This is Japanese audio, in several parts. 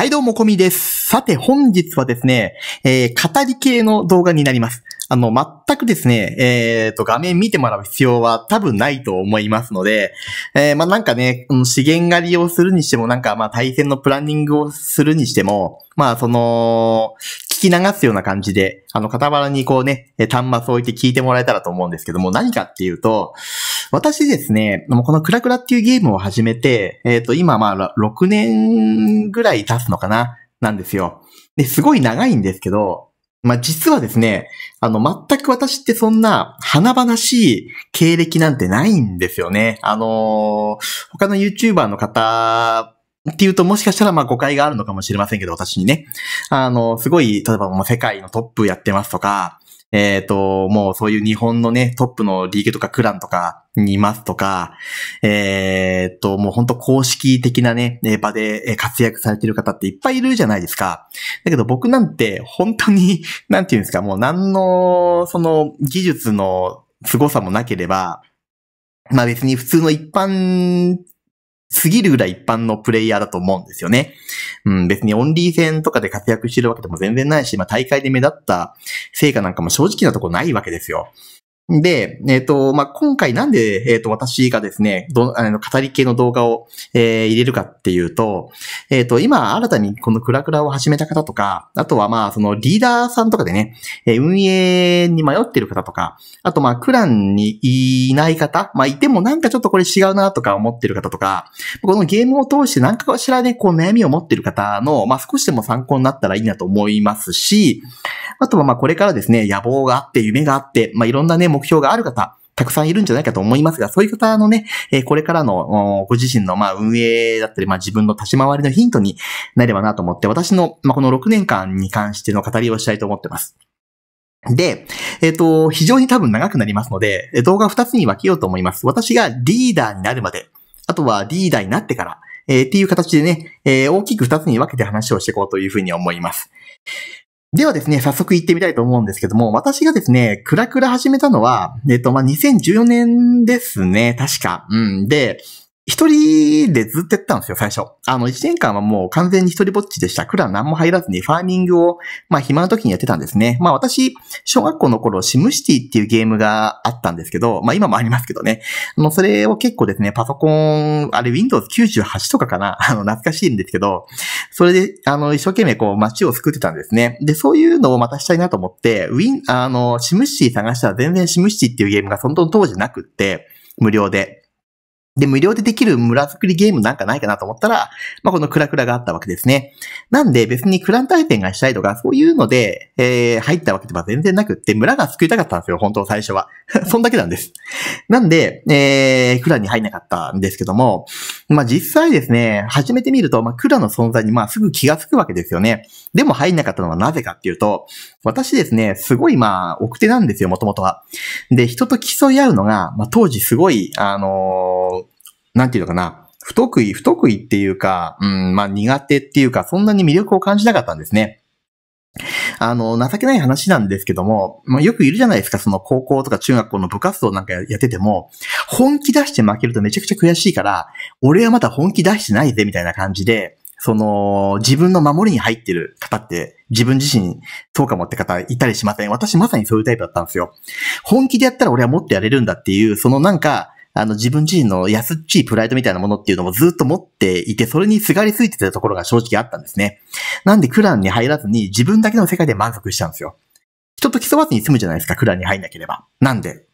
はい、どうも、こみです。さて、本日はですね、えー、語り系の動画になります。あの、全くですね、えっ、ー、と、画面見てもらう必要は多分ないと思いますので、えー、まあ、なんかね、資源狩りをするにしても、なんか、まあ、対戦のプランニングをするにしても、まあ、その、聞き流すような感じで、あの、傍らにこうね、端末を置いて聞いてもらえたらと思うんですけども、何かっていうと、私ですね、このクラクラっていうゲームを始めて、えっ、ー、と、今まあ、6年ぐらい経つのかな、なんですよ。で、すごい長いんですけど、まあ、実はですね、あの、全く私ってそんな華々しい経歴なんてないんですよね。あのー、他の YouTuber の方っていうと、もしかしたら、まあ、誤解があるのかもしれませんけど、私にね。あの、すごい、例えばもう世界のトップやってますとか、えっ、ー、と、もうそういう日本のね、トップのリーグとかクランとかにいますとか、えっ、ー、と、もう本当公式的なね、場で活躍されてる方っていっぱいいるじゃないですか。だけど僕なんて本当に、なんていうんですか、もう何の、その技術の凄さもなければ、まあ別に普通の一般すぎるぐらい一般のプレイヤーだと思うんですよね。うん、別にオンリー戦とかで活躍してるわけでも全然ないし、まあ大会で目立った成果なんかも正直なとこないわけですよ。で、えっ、ー、と、まあ、今回なんで、えっ、ー、と、私がですね、ど、あの、語り系の動画を、えー、入れるかっていうと、えっ、と、今、新たにこのクラクラを始めた方とか、あとは、まあ、そのリーダーさんとかでね、え運営に迷ってる方とか、あと、まあ、クランにいない方、まあ、いてもなんかちょっとこれ違うなとか思ってる方とか、このゲームを通して何かしらね、こう、悩みを持ってる方の、まあ、少しでも参考になったらいいなと思いますし、あとは、まあ、これからですね、野望があって、夢があって、まあ、いろんなね、目目標がある方、たくさんいるんじゃないかと思いますが、そういう方のね、えこれからのご自身のま運営だったり、まあ、自分の立ち回りのヒントになればなと思って、私の、まあ、この6年間に関しての語りをしたいと思ってます。で、えっ、ー、と、非常に多分長くなりますので、動画2つに分けようと思います。私がリーダーになるまで、あとはリーダーになってから、えー、っていう形でね、えー、大きく2つに分けて話をしていこうというふうに思います。ではですね、早速行ってみたいと思うんですけども、私がですね、クラクラ始めたのは、えっと、まあ、2014年ですね、確か。うん。で、一人でずっとやったんですよ、最初。あの、一年間はもう完全に一人ぼっちでした。クラン何も入らずにファーミングを、まあ、暇な時にやってたんですね。まあ、私、小学校の頃、シムシティっていうゲームがあったんですけど、まあ、今もありますけどね。あの、それを結構ですね、パソコン、あれ、Windows 98とかかな あの、懐かしいんですけど、それで、あの、一生懸命こう、街を作ってたんですね。で、そういうのをまたしたいなと思って、ウィン、あの、シムシティ探したら全然シムシティっていうゲームがその当時なくって、無料で。で、無料でできる村作りゲームなんかないかなと思ったら、まあ、このクラクラがあったわけですね。なんで別にクラン体験がしたいとか、そういうので、えー、入ったわけでは全然なくって、村が作りたかったんですよ、本当最初は。そんだけなんです。なんで、えー、クラに入んなかったんですけども、まあ、実際ですね、始めてみると、まあ、クラの存在にますぐ気がつくわけですよね。でも入んなかったのはなぜかっていうと、私ですね、すごいま奥手なんですよ、もともとは。で、人と競い合うのが、まあ、当時すごい、あのーなんていうのかな、不得意、不得意っていうか、うん、まあ苦手っていうか、そんなに魅力を感じなかったんですね。あの、情けない話なんですけども、まあ、よくいるじゃないですか、その高校とか中学校の部活動なんかやってても、本気出して負けるとめちゃくちゃ悔しいから、俺はまだ本気出してないぜ、みたいな感じで、その、自分の守りに入ってる方って、自分自身、そうかもって方いたりしません。私まさにそういうタイプだったんですよ。本気でやったら俺はもっとやれるんだっていう、そのなんか、あの、自分自身の安っちいプライドみたいなものっていうのもずっと持っていて、それにすがりついてたところが正直あったんですね。なんで、クランに入らずに自分だけの世界で満足しちゃうんですよ。人と競わずに済むじゃないですか、クランに入んなければ。なんで。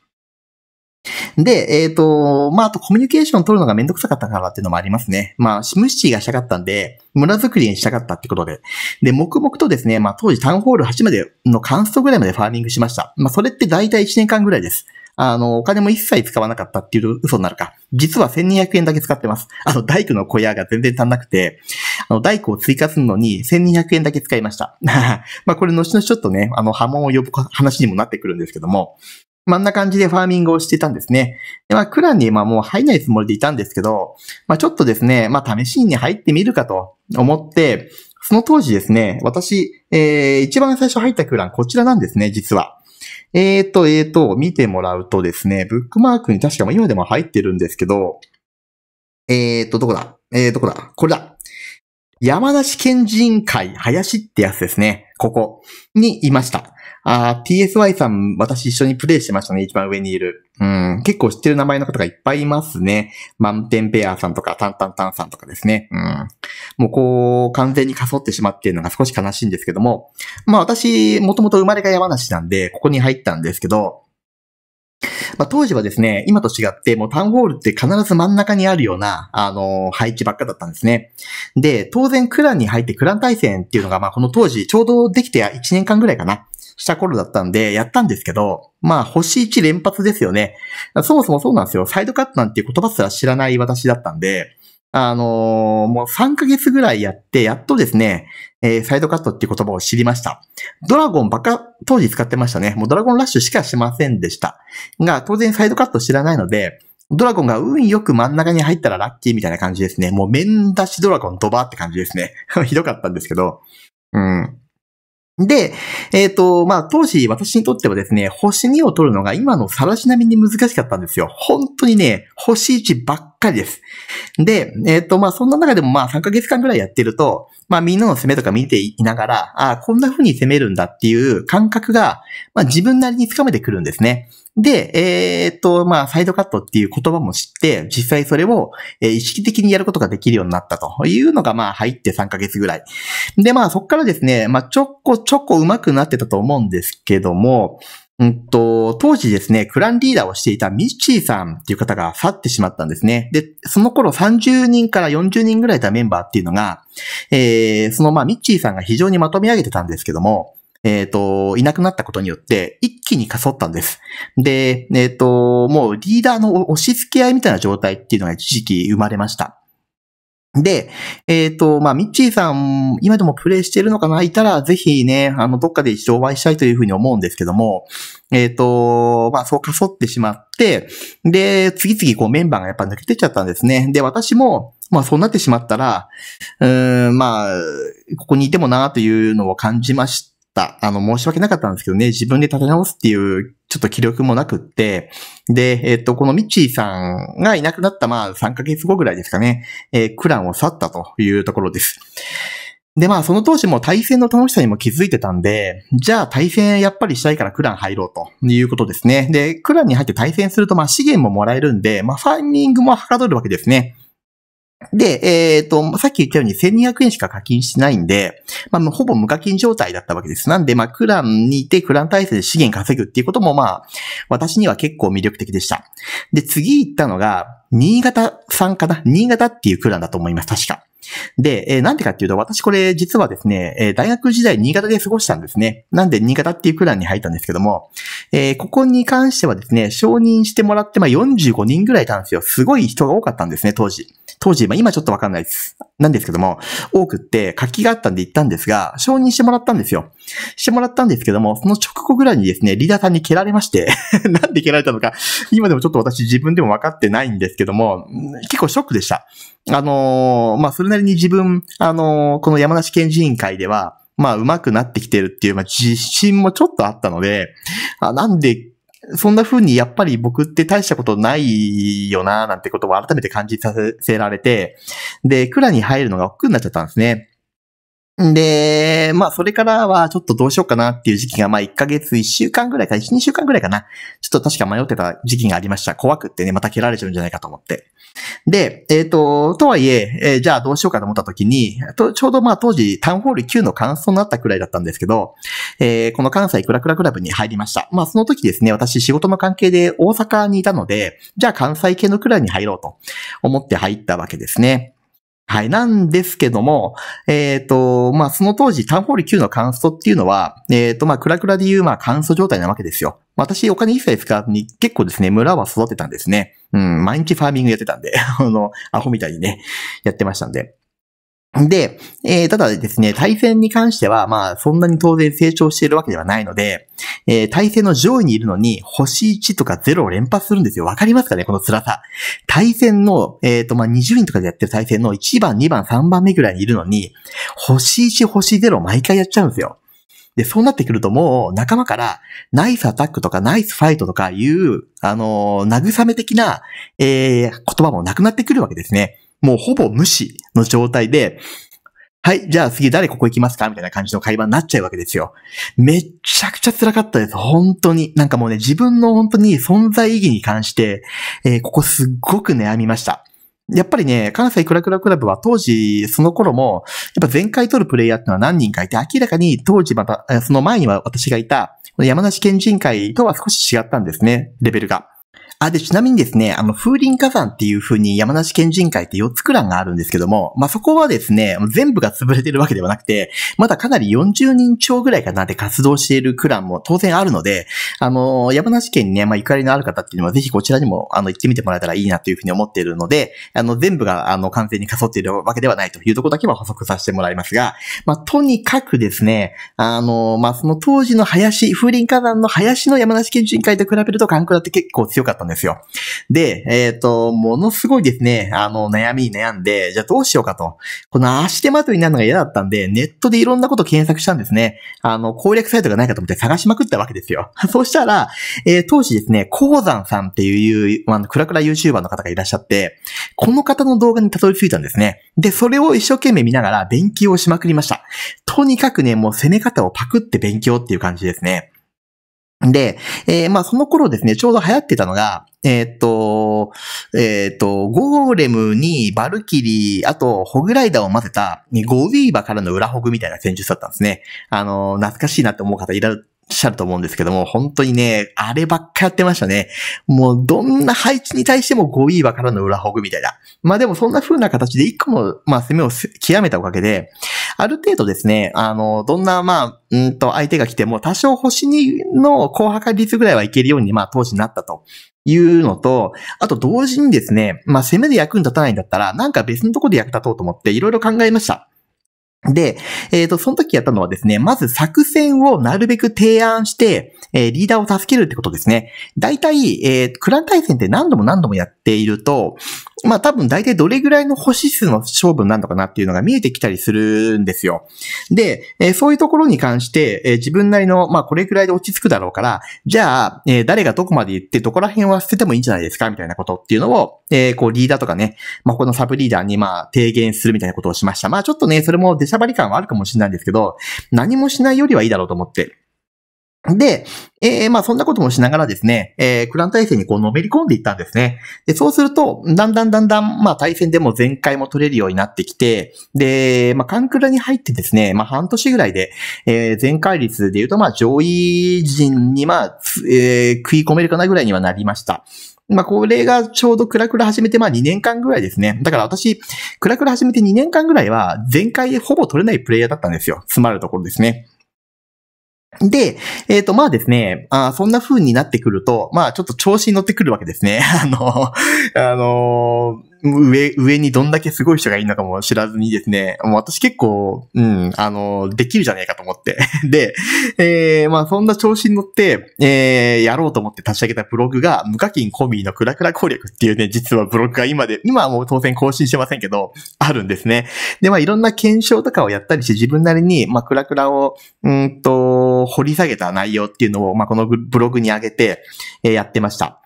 で、えっ、ー、と、まあ、あとコミュニケーション取るのがめんどくさかったからっていうのもありますね。まあ、シムシティがしたかったんで、村づくりにしたかったってことで。で、黙々とですね、まあ、当時タウンホール8までのストぐらいまでファーミングしました。まあ、それって大体1年間ぐらいです。あの、お金も一切使わなかったっていう嘘になるか。実は1200円だけ使ってます。あの、大工の小屋が全然足んなくて、あの、大工を追加するのに1200円だけ使いました。まあ、これ後々ちょっとね、あの、波紋を呼ぶ話にもなってくるんですけども、まあ、んな感じでファーミングをしてたんですね。でまあ、クランにまあもう入らないつもりでいたんですけど、まあ、ちょっとですね、まあ、試しに入ってみるかと思って、その当時ですね、私、えー、一番最初入ったクラン、こちらなんですね、実は。えーと、えーと、見てもらうとですね、ブックマークに確か今でも入ってるんですけど、えーと、どこだえー、どこだこれだ。山梨県人会林ってやつですね。ここにいました。あ p TSY さん、私一緒にプレイしてましたね、一番上にいる。うん、結構知ってる名前の方がいっぱいいますね。満点ペアさんとか、タンタンタンさんとかですね。うん。もうこう、完全にかそってしまっているのが少し悲しいんですけども。まあ私、もともと生まれが山梨なんで、ここに入ったんですけど、まあ、当時はですね、今と違って、もうタウンホールって必ず真ん中にあるような、あのー、配置ばっかだったんですね。で、当然クランに入ってクラン対戦っていうのが、まあ、この当時、ちょうどできて1年間ぐらいかな。した頃だったんで、やったんですけど、まあ、星1連発ですよね。そもそもそうなんですよ。サイドカットなんて言葉すら知らない私だったんで、あのー、もう3ヶ月ぐらいやって、やっとですね、えー、サイドカットっていう言葉を知りました。ドラゴンばっか、当時使ってましたね。もうドラゴンラッシュしかしませんでした。が、当然サイドカット知らないので、ドラゴンが運よく真ん中に入ったらラッキーみたいな感じですね。もう面出しドラゴンドバーって感じですね。ひどかったんですけど。うん。で、えっ、ー、と、まあ、当時私にとってはですね、星2を取るのが今のさらしなみに難しかったんですよ。本当にね、星1ばっかりです。で、えっ、ー、と、まあ、そんな中でもまあ、3ヶ月間ぐらいやってると、まあ、みんなの攻めとか見ていながら、ああ、こんな風に攻めるんだっていう感覚が、まあ、自分なりにつかめてくるんですね。で、えー、っと、まあ、サイドカットっていう言葉も知って、実際それを、え意識的にやることができるようになったというのが、まあ、入って3ヶ月ぐらい。で、まあ、そっからですね、まあ、ちょこちょこ上手くなってたと思うんですけども、うんと、当時ですね、クランリーダーをしていたミッチーさんっていう方が去ってしまったんですね。で、その頃30人から40人ぐらいいたメンバーっていうのが、えー、そのまあミッチーさんが非常にまとめ上げてたんですけども、えっ、ー、と、いなくなったことによって、一気に過疎ったんです。で、えっ、ー、と、もうリーダーの押し付け合いみたいな状態っていうのが一時期生まれました。で、えっ、ー、と、まあ、ミッチーさん、今でもプレイしてるのかないたら、ぜひね、あの、どっかで一度お会いしたいというふうに思うんですけども、えっ、ー、と、まあ、そうかそってしまって、で、次々こうメンバーがやっぱ抜けてっちゃったんですね。で、私も、まあ、そうなってしまったら、うん、まあ、ここにいてもなというのを感じまして、た。あの、申し訳なかったんですけどね、自分で立て直すっていうちょっと気力もなくって、で、えっ、ー、と、このミッチーさんがいなくなった、まあ、3ヶ月後ぐらいですかね、えー、クランを去ったというところです。で、まあ、その当時も対戦の楽しさにも気づいてたんで、じゃあ対戦やっぱりしたいからクラン入ろうということですね。で、クランに入って対戦すると、まあ、資源ももらえるんで、まあ、ファイミングもはかどるわけですね。で、えっ、ー、と、さっき言ったように1200円しか課金してないんで、まあ、ほぼ無課金状態だったわけです。なんで、まあ、クランにいて、クラン体制で資源稼ぐっていうことも、まあ、私には結構魅力的でした。で、次行ったのが、新潟さんかな新潟っていうクランだと思います、確か。で、えー、なんでかっていうと、私これ実はですね、えー、大学時代新潟で過ごしたんですね。なんで新潟っていうクランに入ったんですけども、えー、ここに関してはですね、承認してもらって、まあ、45人ぐらいいたんですよ。すごい人が多かったんですね、当時。当時、まあ今ちょっとわかんないです。なんですけども、多くって活気があったんで行ったんですが、承認してもらったんですよ。してもらったんですけども、その直後ぐらいにですね、リーダーさんに蹴られまして なんで蹴られたのか、今でもちょっと私自分でもわかってないんですけども、結構ショックでした。あのー、まあそれなりに自分、あのー、この山梨県人会では、まあ、上手くなってきてるっていう、まあ、自信もちょっとあったので、あなんでそんな風にやっぱり僕って大したことないよな、なんてことを改めて感じさせられて、で、蔵に入るのが億劫になっちゃったんですね。で、まあ、それからはちょっとどうしようかなっていう時期が、まあ、1ヶ月、1週間ぐらいか、1、2週間ぐらいかな。ちょっと確か迷ってた時期がありました。怖くってね、また蹴られちゃうんじゃないかと思って。で、えっ、ー、と、とはいええー、じゃあどうしようかと思った時に、とちょうどまあ当時、タウンホール9の感想になったくらいだったんですけど、えー、この関西クラクラクラブに入りました。まあその時ですね、私仕事の関係で大阪にいたので、じゃあ関西系のクラブに入ろうと思って入ったわけですね。はい。なんですけども、えっ、ー、と、まあ、その当時、タンホール9の乾燥っていうのは、えっ、ー、と、まあ、クラクラで言う、まあ、燥状態なわけですよ。私、お金一切使わずに、結構ですね、村は育てたんですね。うん、毎日ファーミングやってたんで、あの、アホみたいにね、やってましたんで。で、えー、ただですね、対戦に関しては、まあ、そんなに当然成長しているわけではないので、えー、対戦の上位にいるのに、星1とか0を連発するんですよ。わかりますかねこの辛さ。対戦の、えっ、ー、と、まあ、20人とかでやってる対戦の1番、2番、3番目ぐらいにいるのに、星1、星0を毎回やっちゃうんですよ。で、そうなってくるともう仲間からナイスアタックとかナイスファイトとかいう、あのー、慰め的な、えー、言葉もなくなってくるわけですね。もうほぼ無視。の状態で、はい、じゃあ次誰ここ行きますかみたいな感じの会話になっちゃうわけですよ。めっちゃくちゃ辛かったです。本当に。なんかもうね、自分の本当に存在意義に関して、えー、ここすっごく悩みました。やっぱりね、関西クラクラクラブは当時、その頃も、やっぱ前回取るプレイヤーってのは何人かいて、明らかに当時また、その前には私がいた、山梨県人会とは少し違ったんですね、レベルが。あ、で、ちなみにですね、あの、風林火山っていう風に山梨県人会って4つクランがあるんですけども、まあ、そこはですね、全部が潰れてるわけではなくて、まだかなり40人超ぐらいかなで活動しているクランも当然あるので、あの、山梨県にね、まあ、ゆかりのある方っていうのはぜひこちらにも、あの、行ってみてもらえたらいいなという風に思っているので、あの、全部が、あの、完全にかそっているわけではないというところだけは補足させてもらいますが、まあ、とにかくですね、あの、まあ、その当時の林、風林火山の林の山梨県人会と比べると、カンクラって結構強かったんですよ。で、えっ、ー、と、ものすごいですね、あの、悩みに悩んで、じゃあどうしようかと。この足手まといになるのが嫌だったんで、ネットでいろんなこと検索したんですね。あの、攻略サイトがないかと思って探しまくったわけですよ。そうしたら、えー、当時ですね、鉱山さんっていう、あの、クラクラ YouTuber の方がいらっしゃって、この方の動画にたどり着いたんですね。で、それを一生懸命見ながら勉強をしまくりました。とにかくね、もう攻め方をパクって勉強っていう感じですね。で、えー、まあその頃ですね、ちょうど流行ってたのが、えー、っと、えー、っと、ゴーレムにバルキリー、あとホグライダーを混ぜた、ゴーウィーバーからの裏ホグみたいな戦術だったんですね。あの、懐かしいなって思う方いらしゃると思うんですけども、本当にね、あればっかやってましたね。もうどんな配置に対しても5位はからの裏ホグみたいな。まあでもそんな風な形で一個も、まあ攻めを極めたおかげで、ある程度ですね、あの、どんな、まあ、うんと相手が来ても多少星2の高破壊率ぐらいはいけるように、まあ当時なったと。いうのと、あと同時にですね、まあ攻めで役に立たないんだったら、なんか別のとこで役立とうと思っていろいろ考えました。で、えっ、ー、と、その時やったのはですね、まず作戦をなるべく提案して、えー、リーダーを助けるってことですね。大体、えー、クラン対戦って何度も何度もやっていると、まあ多分大体どれぐらいの星数の勝負なのかなっていうのが見えてきたりするんですよ。で、えー、そういうところに関して、えー、自分なりの、まあこれくらいで落ち着くだろうから、じゃあ、えー、誰がどこまで行ってどこら辺は捨ててもいいんじゃないですかみたいなことっていうのを、えー、こうリーダーとかね、まあこのサブリーダーにまあ提言するみたいなことをしました。まあちょっとね、それもさばり感はあるかもしれないんですけど、何もしないよりはいいだろうと思って。で、えー、まあそんなこともしながらですね、えー、クラン体制にこうのめり込んでいったんですね。で、そうすると、だんだんだんだん、まあ対戦でも全開も取れるようになってきて、で、まあカンクラに入ってですね、まあ半年ぐらいで、えー、全開率で言うと、まあ上位陣にまあ、えー、食い込めるかなぐらいにはなりました。まあ、これがちょうどクラクラ始めて、まあ、2年間ぐらいですね。だから私、クラクラ始めて2年間ぐらいは、前回ほぼ取れないプレイヤーだったんですよ。つまるところですね。で、えっ、ー、と、まあですね、あそんな風になってくると、まあちょっと調子に乗ってくるわけですね。あの、あの上、上にどんだけすごい人がいるのかも知らずにですね、もう私結構、うん、あの、できるじゃねえかと思って。で、えー、まあそんな調子に乗って、えー、やろうと思って立ち上げたブログが、無課金コミーのクラクラ攻略っていうね、実はブログが今で、今はもう当然更新してませんけど、あるんですね。で、まあいろんな検証とかをやったりして、自分なりに、まあクラクラを、うんと、を掘り下げた内容っていうのを、まあ、このブログに上げて、えやってました。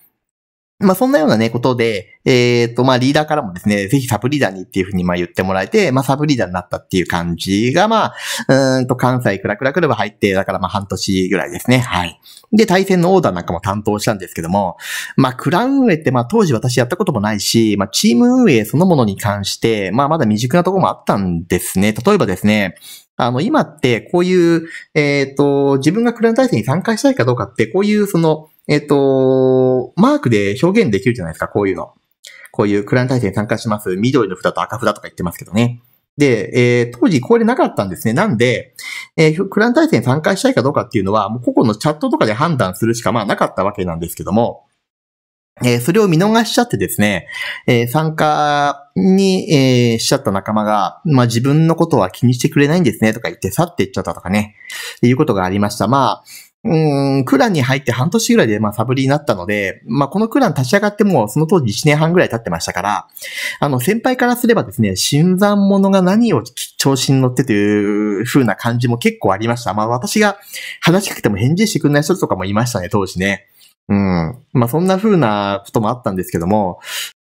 まあ、そんなようなね、ことで、えっ、ー、と、まあ、リーダーからもですね、ぜひサブリーダーにっていうふうに、ま、言ってもらえて、まあ、サブリーダーになったっていう感じが、まあ、うんと、関西クラクラクラブ入って、だからま、半年ぐらいですね。はい。で、対戦のオーダーなんかも担当したんですけども、まあ、クラウ運営って、まあ、当時私やったこともないし、まあ、チーム運営そのものに関して、まあ、まだ未熟なところもあったんですね。例えばですね、あの、今って、こういう、えっ、ー、と、自分がクラウン対戦に参加したいかどうかって、こういう、その、えっ、と、マークで表現できるじゃないですか、こういうの。こういうクラン対体制に参加します、緑の札と赤札とか言ってますけどね。で、えー、当時これなかったんですね。なんで、えー、クラン対体制に参加したいかどうかっていうのは、もう個々のチャットとかで判断するしかまあなかったわけなんですけども、えー、それを見逃しちゃってですね、えー、参加に、えー、しちゃった仲間が、まあ、自分のことは気にしてくれないんですねとか言って去っていっちゃったとかね、いうことがありました。まあ、うん、クランに入って半年ぐらいで、まあ、サブリーになったので、まあ、このクラン立ち上がっても、その当時1年半ぐらい経ってましたから、あの、先輩からすればですね、新参者が何を調子に乗ってという風な感じも結構ありました。まあ、私が話しかけても返事してくれない人とかもいましたね、当時ね。うん。まあ、そんな風なこともあったんですけども、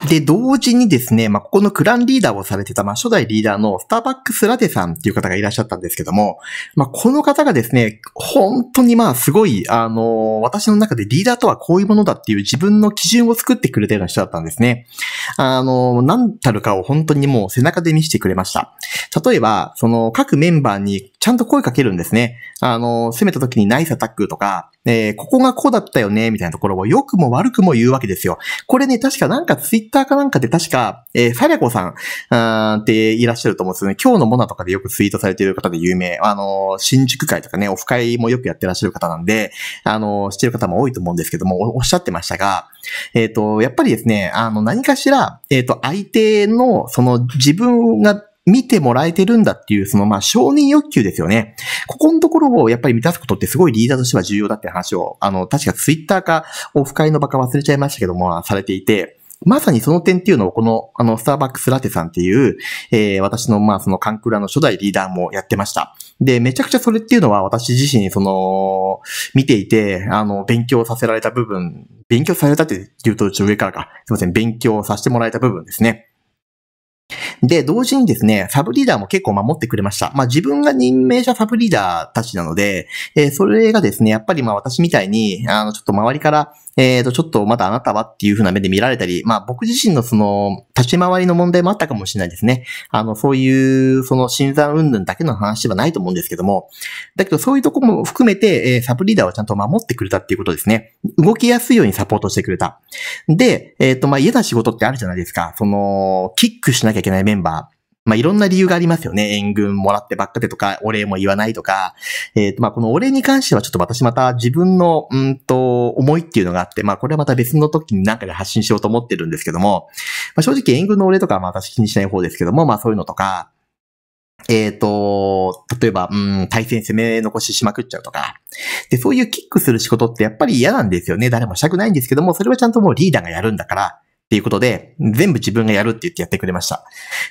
で、同時にですね、まあ、ここのクランリーダーをされてた、まあ、初代リーダーのスターバックスラテさんっていう方がいらっしゃったんですけども、まあ、この方がですね、本当にまあ、すごい、あの、私の中でリーダーとはこういうものだっていう自分の基準を作ってくれたような人だったんですね。あの、何たるかを本当にもう背中で見せてくれました。例えば、その、各メンバーにちゃんと声かけるんですね。あの、攻めた時にナイスアタックとか、えー、ここがこうだったよね、みたいなところを良くも悪くも言うわけですよ。これね、確かなんかツイッターかなんかで確か、えー、サリャコさん、うーっていらっしゃると思うんですよね。今日のモナとかでよくツイートされている方で有名。あの、新宿会とかね、オフ会もよくやってらっしゃる方なんで、あの、してる方も多いと思うんですけども、おっしゃってましたが、えっ、ー、と、やっぱりですね、あの、何かしら、えっ、ー、と、相手の、その自分が見てもらえてるんだっていう、そのまあ承認欲求ですよね。ここのところをやっぱり満たすことってすごいリーダーとしては重要だって話を、あの、確かツイッターかオフ会の場か忘れちゃいましたけども、されていて、まさにその点っていうのをこの、あの、スターバックスラテさんっていう、えー、私の、まあ、そのカンクラの初代リーダーもやってました。で、めちゃくちゃそれっていうのは私自身、その、見ていて、あの、勉強させられた部分、勉強されたって言うとちょ上からか、すいません、勉強させてもらえた部分ですね。で、同時にですね、サブリーダーも結構守ってくれました。まあ自分が任命したサブリーダーたちなので、えー、それがですね、やっぱりまあ私みたいに、あの、ちょっと周りから、えっ、ー、と、ちょっとまだあなたはっていう風な目で見られたり、まあ僕自身のその、立ち回りの問題もあったかもしれないですね。あの、そういう、その、新参云々だけの話ではないと思うんですけども、だけどそういうとこも含めて、えー、サブリーダーをちゃんと守ってくれたっていうことですね。動きやすいようにサポートしてくれた。で、えっ、ー、と、まあ嫌な仕事ってあるじゃないですか。その、キックしなきゃいけないメンバー。まあ、いろんな理由がありますよね。援軍もらってばっかでとか、お礼も言わないとか。えっ、ー、と、まあ、このお礼に関してはちょっと私また自分の、うんと、思いっていうのがあって、まあ、これはまた別の時に何かで発信しようと思ってるんですけども、まあ、正直援軍のお礼とかはまあ私気にしない方ですけども、まあ、そういうのとか、えっ、ー、と、例えば、うん、対戦攻め残ししまくっちゃうとか。で、そういうキックする仕事ってやっぱり嫌なんですよね。誰もしたくないんですけども、それはちゃんともうリーダーがやるんだから、っていうことで、全部自分がやるって言ってやってくれました。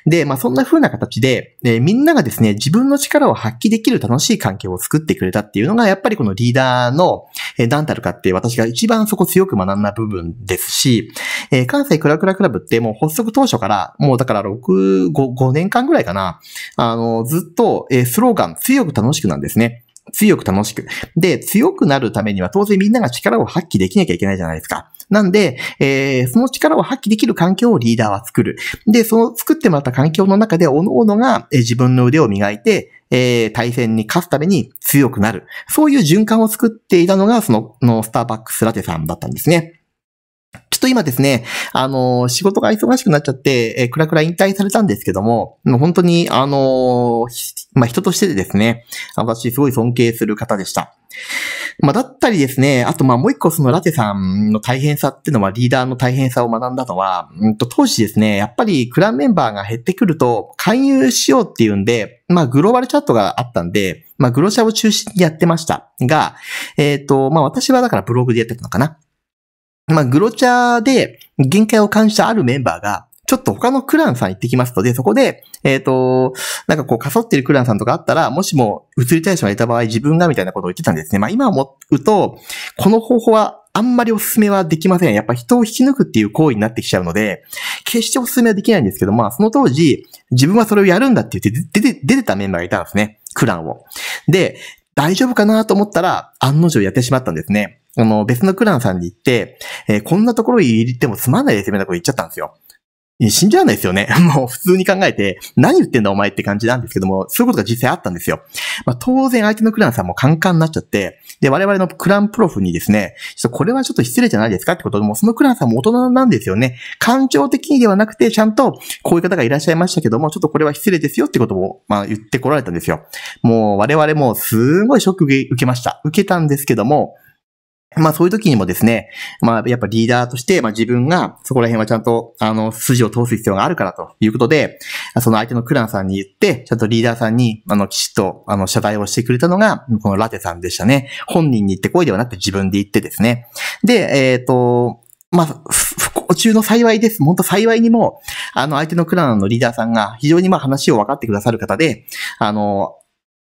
で、まあそんな風な形で、えー、みんながですね、自分の力を発揮できる楽しい環境を作ってくれたっていうのが、やっぱりこのリーダーの、えー、何たるかって私が一番そこ強く学んだ部分ですし、えー、関西クラクラクラブってもう発足当初から、もうだから6、5, 5年間ぐらいかな、あの、ずっと、えー、スローガン、強く楽しくなんですね。強く楽しく。で、強くなるためには当然みんなが力を発揮できなきゃいけないじゃないですか。なんで、えー、その力を発揮できる環境をリーダーは作る。で、その作ってもらった環境の中で、おのおのが、え自分の腕を磨いて、えー、対戦に勝つために強くなる。そういう循環を作っていたのが、その、のスターバックスラテさんだったんですね。ちょっと今ですね、あの、仕事が忙しくなっちゃって、えー、くらくら引退されたんですけども、もう本当に、あの、まあ、人としてでですね、私すごい尊敬する方でした。まあ、だったりですね、あとまあもう一個そのラテさんの大変さっていうのはリーダーの大変さを学んだのは、うんと当時ですね、やっぱりクランメンバーが減ってくると勧誘しようっていうんで、まあグローバルチャットがあったんで、まあグロシャを中心にやってましたが、えっ、ー、と、まあ私はだからブログでやってたのかな。まあ、グロチャーで限界を感じたあるメンバーが、ちょっと他のクランさん行ってきますので、そこで、えっ、ー、と、なんかこう、かそってるクランさんとかあったら、もしも移りたい人がいた場合、自分がみたいなことを言ってたんですね。まあ、今思うと、この方法はあんまりお勧めはできません。やっぱ人を引き抜くっていう行為になってきちゃうので、決してお勧めはできないんですけど、まあ、その当時、自分はそれをやるんだって言って、出て、出てたメンバーがいたんですね。クランを。で、大丈夫かなと思ったら、案の定やってしまったんですね。あの、別のクランさんに行って、えー、こんなところ入ってもすまないですよ、みたいなこと言っちゃったんですよ。死んじゃわないですよね。もう普通に考えて、何言ってんだお前って感じなんですけども、そういうことが実際あったんですよ。まあ当然相手のクランさんもカンカンになっちゃって、で、我々のクランプロフにですね、ちょっとこれはちょっと失礼じゃないですかってことで、もそのクランさんも大人なんですよね。感情的にではなくて、ちゃんとこういう方がいらっしゃいましたけども、ちょっとこれは失礼ですよってことを、まあ言ってこられたんですよ。もう我々もすごいショック受けました。受けたんですけども、まあそういう時にもですね、まあやっぱリーダーとして、まあ自分がそこら辺はちゃんと、あの、筋を通す必要があるからということで、その相手のクランさんに言って、ちゃんとリーダーさんに、あの、きちっと、あの、謝罪をしてくれたのが、このラテさんでしたね。本人に言ってこいではなくて自分で言ってですね。で、えっ、ー、と、まあ、不幸中の幸いです。本当幸いにも、あの、相手のクランのリーダーさんが非常にまあ話を分かってくださる方で、あの、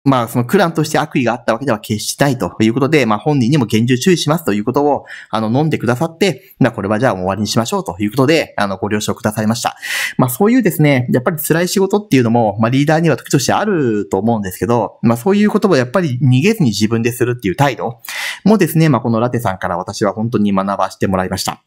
まあ、そのクランとして悪意があったわけでは決してないということで、まあ本人にも厳重注意しますということを、あの、飲んでくださって、まあこれはじゃあ終わりにしましょうということで、あの、ご了承くださいました。まあそういうですね、やっぱり辛い仕事っていうのも、まあリーダーには時としてあると思うんですけど、まあそういうことをやっぱり逃げずに自分でするっていう態度もですね、まあこのラテさんから私は本当に学ばせてもらいました。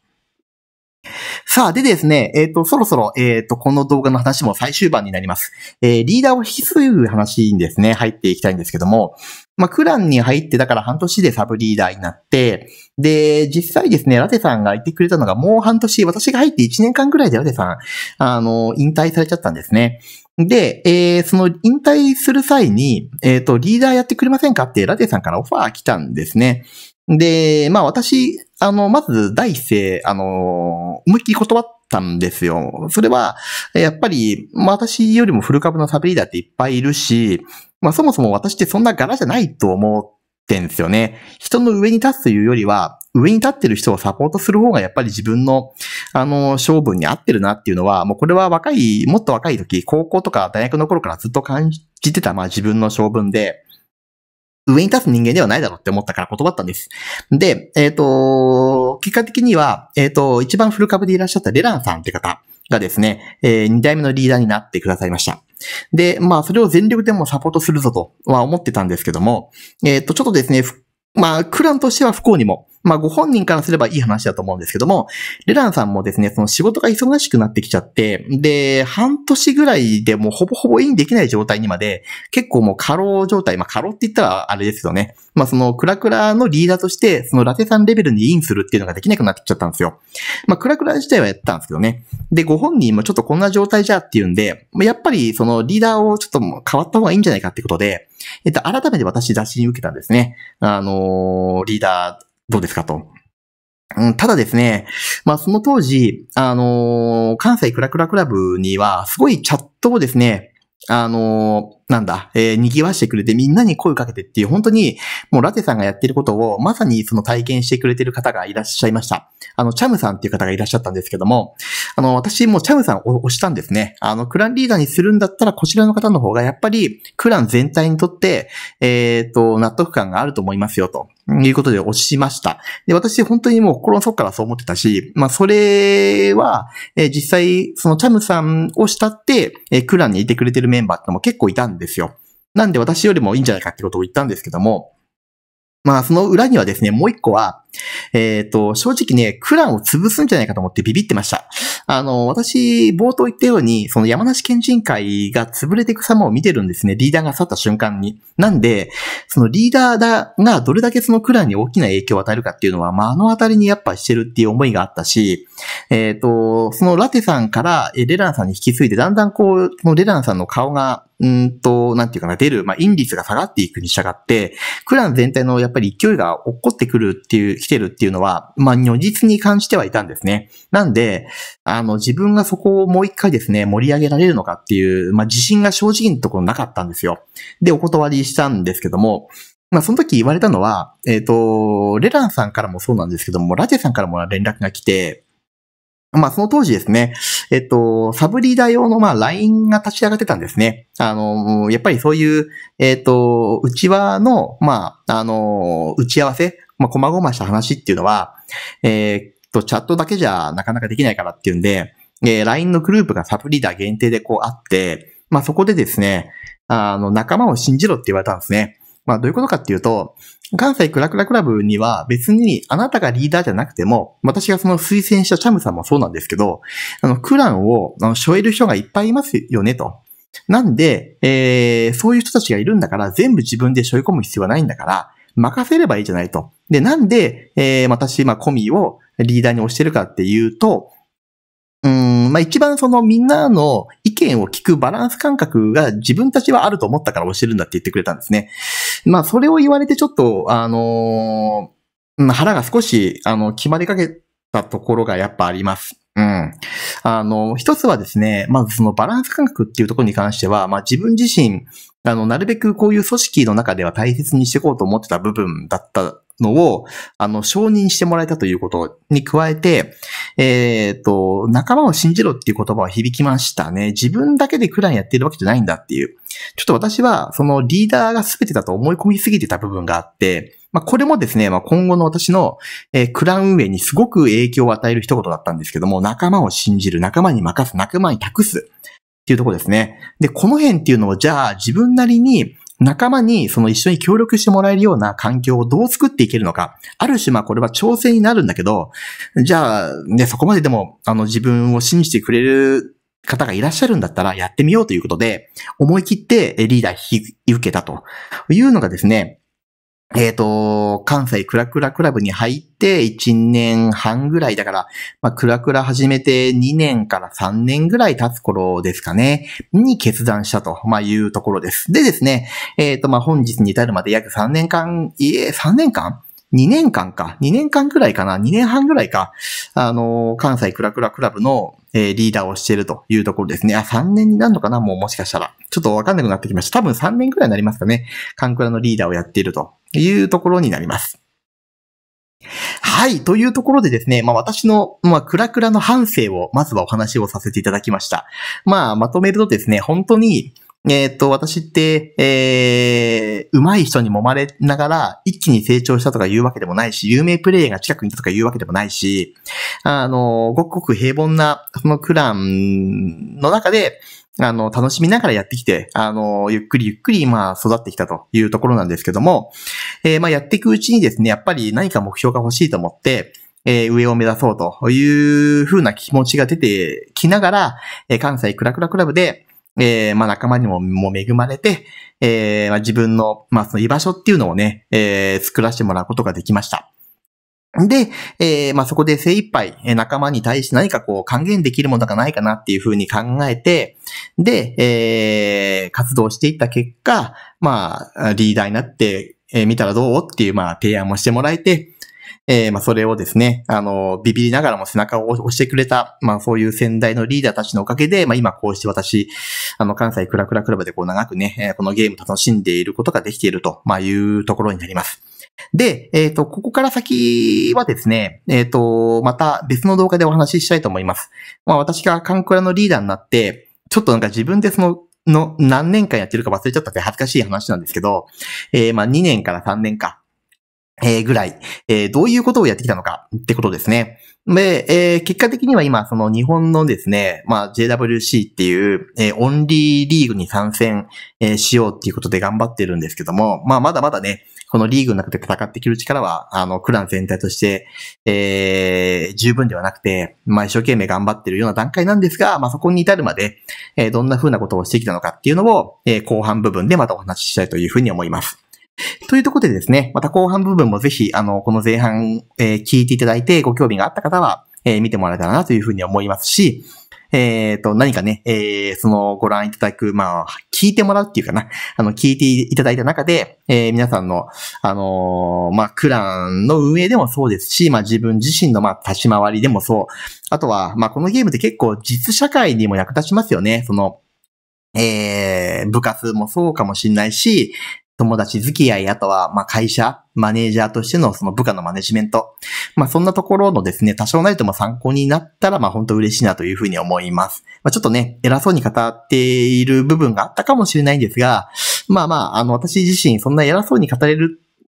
さあ、でですね、えっ、ー、と、そろそろ、えっ、ー、と、この動画の話も最終盤になります。えー、リーダーを引き継ぐ話にですね、入っていきたいんですけども、まあ、クランに入って、だから半年でサブリーダーになって、で、実際ですね、ラテさんがいてくれたのがもう半年、私が入って1年間くらいでラテさん、あの、引退されちゃったんですね。で、えー、その引退する際に、えっ、ー、と、リーダーやってくれませんかってラテさんからオファー来たんですね。で、まあ私、あの、まず第一声、あの、思いっきり断ったんですよ。それは、やっぱり、まあ私よりも古株のサブリーダーっていっぱいいるし、まあそもそも私ってそんな柄じゃないと思ってんですよね。人の上に立つというよりは、上に立ってる人をサポートする方がやっぱり自分の、あの、性分に合ってるなっていうのは、もうこれは若い、もっと若い時、高校とか大学の頃からずっと感じてた、まあ自分の性分で、上に立つ人間ではないだろうって思ったから断ったんです。で、えっ、ー、と、結果的には、えっ、ー、と、一番古株でいらっしゃったレランさんって方がですね、えー、二代目のリーダーになってくださいました。で、まあ、それを全力でもサポートするぞとは思ってたんですけども、えっ、ー、と、ちょっとですね、まあ、クランとしては不幸にも、まあ、ご本人からすればいい話だと思うんですけども、レランさんもですね、その仕事が忙しくなってきちゃって、で、半年ぐらいでもうほぼほぼインできない状態にまで、結構もう過労状態、まあ、過労って言ったらあれですよね。まあ、その、クラクラのリーダーとして、そのラテさんレベルにインするっていうのができなくなってきちゃったんですよ。まあ、クラクラ自体はやったんですけどね。で、ご本人もちょっとこんな状態じゃっていうんで、やっぱりそのリーダーをちょっと変わった方がいいんじゃないかってことで、えっと、改めて私打診受けたんですね。あのー、リーダー、どうですかと。うん、ただですね、まあその当時、あのー、関西クラクラクラブには、すごいチャットをですね、あのー、なんだ、えー、賑わしてくれてみんなに声をかけてっていう、本当に、もうラテさんがやってることを、まさにその体験してくれてる方がいらっしゃいました。あの、チャムさんっていう方がいらっしゃったんですけども、あの、私もチャムさんを押したんですね。あの、クランリーダーにするんだったら、こちらの方の方が、やっぱり、クラン全体にとって、えっ、ー、と、納得感があると思いますよ、と。いうことで押しました。で、私本当にもう心の底からそう思ってたし、まあそれは、えー、実際、そのチャムさんを慕って、えー、クランにいてくれてるメンバーってのも結構いたんですよ。なんで私よりもいいんじゃないかってことを言ったんですけども、まあその裏にはですね、もう一個は、えっ、ー、と、正直ね、クランを潰すんじゃないかと思ってビビってました。あの、私、冒頭言ったように、その山梨県人会が潰れていく様を見てるんですね。リーダーが去った瞬間に。なんで、そのリーダーだがどれだけそのクランに大きな影響を与えるかっていうのは、まあ、あのあたりにやっぱしてるっていう思いがあったし、えっ、ー、と、そのラテさんからレランさんに引き継いで、だんだんこう、そのレランさんの顔がうんと、なんていうかな、出る、まあ、イン率が下がっていくに従って、クラン全体のやっぱり勢いが落っこってくるっていう、きてるっていうのは、まあ、如実に感じてはいたんですね。なんで、あの、自分がそこをもう一回ですね、盛り上げられるのかっていう、まあ、自信が正直のところなかったんですよ。で、お断りしたんですけども、まあ、その時言われたのは、えっ、ー、と、レランさんからもそうなんですけども、ラテさんからも連絡が来て、まあ、その当時ですね、えっと、サブリーダー用の、まあ、LINE が立ち上がってたんですね。あの、やっぱりそういう、えっと、うちの、まあ、あの、打ち合わせまあ、細々した話っていうのは、えー、と、チャットだけじゃなかなかできないからっていうんで、えー、LINE のグループがサブリーダー限定でこうあって、まあ、そこでですね、あの、仲間を信じろって言われたんですね。まあ、どういうことかっていうと、関西クラクラクラブには別にあなたがリーダーじゃなくても、私がその推薦したチャムさんもそうなんですけど、あの、クランを、あの、背負える人がいっぱいいますよね、と。なんで、えー、そういう人たちがいるんだから、全部自分で背負い込む必要はないんだから、任せればいいじゃないと。で、なんで、えー、私、まあ、コミをリーダーに推してるかっていうと、うん、まあ、一番そのみんなの意見を聞くバランス感覚が自分たちはあると思ったから推してるんだって言ってくれたんですね。まあ、それを言われてちょっと、あのー、腹が少し、あの、決まりかけたところがやっぱあります。うん。あの、一つはですね、まずそのバランス感覚っていうところに関しては、まあ自分自身、あの、なるべくこういう組織の中では大切にしていこうと思ってた部分だったのを、あの、承認してもらえたということに加えて、えっ、ー、と、仲間を信じろっていう言葉は響きましたね。自分だけでクランやってるわけじゃないんだっていう。ちょっと私は、そのリーダーが全てだと思い込みすぎてた部分があって、まあ、これもですね、まあ、今後の私の、えー、クラン運営にすごく影響を与える一言だったんですけども、仲間を信じる、仲間に任す、仲間に託すっていうところですね。で、この辺っていうのを、じゃあ自分なりに、仲間にその一緒に協力してもらえるような環境をどう作っていけるのか。ある種まあこれは調整になるんだけど、じゃあね、そこまででもあの自分を信じてくれる方がいらっしゃるんだったらやってみようということで、思い切ってリーダー引き受けたというのがですね、えっ、ー、と、関西クラクラクラブに入って1年半ぐらいだから、まあ、クラクラ始めて2年から3年ぐらい経つ頃ですかね、に決断したと、まあ、いうところです。でですね、えっ、ー、と、まあ、本日に至るまで約3年間、いえ、3年間2年間か、2年間くらいかな、2年半くらいか、あの、関西クラクラクラブの、えー、リーダーをしているというところですね。あ、3年になるのかなもうもしかしたら。ちょっとわかんなくなってきました。多分3年くらいになりますかね。カンクラのリーダーをやっているというところになります。はい。というところでですね、まあ私の、まあクラクラの反省を、まずはお話をさせていただきました。まあまとめるとですね、本当に、えっ、ー、と、私って、えー、上手い人に揉まれながら、一気に成長したとか言うわけでもないし、有名プレイヤーが近くにいたとか言うわけでもないし、あの、ごくごく平凡な、そのクランの中で、あの、楽しみながらやってきて、あの、ゆっくりゆっくり、まあ、育ってきたというところなんですけども、えー、まあ、やっていくうちにですね、やっぱり何か目標が欲しいと思って、えー、上を目指そうという風な気持ちが出てきながら、えー、関西クラクラクラブで、えー、まあ仲間にももう恵まれて、えー、まあ自分の、まあその居場所っていうのをね、えー、作らせてもらうことができました。で、えー、まあそこで精一杯、仲間に対して何かこう還元できるものがないかなっていうふうに考えて、で、えー、活動していった結果、まあ、リーダーになって、えー、見たらどうっていう、まあ、提案もしてもらえて、えー、まあ、それをですね、あの、ビビりながらも背中を押してくれた、まあ、そういう先代のリーダーたちのおかげで、まあ、今こうして私、あの、関西クラクラクラブでこう長くね、このゲーム楽しんでいることができていると、まあ、いうところになります。で、えっ、ー、と、ここから先はですね、えっ、ー、と、また別の動画でお話ししたいと思います。まあ、私がカンクラのリーダーになって、ちょっとなんか自分でそのの何年間やってるか忘れちゃったって恥ずかしい話なんですけど、えー、まあ2年から3年か。えー、ぐらい、えー、どういうことをやってきたのかってことですね。で、えー、結果的には今、その日本のですね、まあ、JWC っていう、えー、オンリーリーグに参戦、えー、しようっていうことで頑張ってるんですけども、まあ、まだまだね、このリーグの中で戦ってくる力は、あの、クラン全体として、えー、十分ではなくて、まあ、一生懸命頑張ってるような段階なんですが、まあ、そこに至るまで、えー、どんな風なことをしてきたのかっていうのを、えー、後半部分でまたお話ししたいというふうに思います。というところでですね、また後半部分もぜひ、あの、この前半、えー、聞いていただいて、ご興味があった方は、えー、見てもらえたらなというふうに思いますし、えっ、ー、と、何かね、えー、そのご覧いただく、まあ、聞いてもらうっていうかな、あの、聞いていただいた中で、えー、皆さんの、あのー、まあ、クランの運営でもそうですし、まあ、自分自身の、まあ、立ち回りでもそう。あとは、まあ、このゲームって結構実社会にも役立ちますよね。その、えー、部活もそうかもしんないし、友達付き合い、あとは、ま会社、マネージャーとしてのその部下のマネジメント。まあ、そんなところのですね、多少なりとも参考になったら、ま本当嬉しいなというふうに思います。まあ、ちょっとね、偉そうに語っている部分があったかもしれないんですが、まあまあ、あの、私自身、そんな偉そうに語れる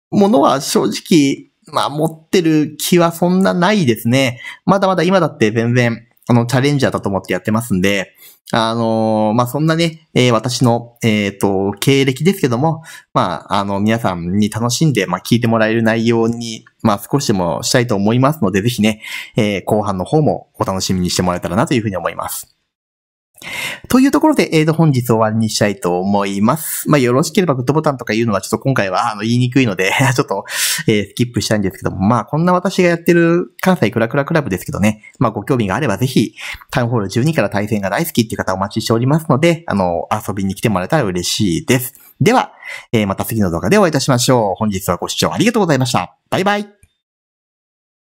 ものは正直、まあ、持ってる気はそんなないですね。まだまだ今だって全然、あの、チャレンジャーだと思ってやってますんで、あのー、まあ、そんなね、えー、私の、えっ、ー、と、経歴ですけども、まあ、あの、皆さんに楽しんで、まあ、聞いてもらえる内容に、まあ、少しでもしたいと思いますので、ぜひね、え後半の方もお楽しみにしてもらえたらなというふうに思います。というところで、えーと、本日終わりにしたいと思います。まあ、よろしければグッドボタンとか言うのはちょっと今回は、あの、言いにくいので ちょっと、えー、スキップしたいんですけども、まあ、こんな私がやってる関西クラクラクラブですけどね、まあ、ご興味があればぜひ、タウンホール12から対戦が大好きっていう方お待ちしておりますので、あの、遊びに来てもらえたら嬉しいです。では、えー、また次の動画でお会いいたしましょう。本日はご視聴ありがとうございました。バイバイ。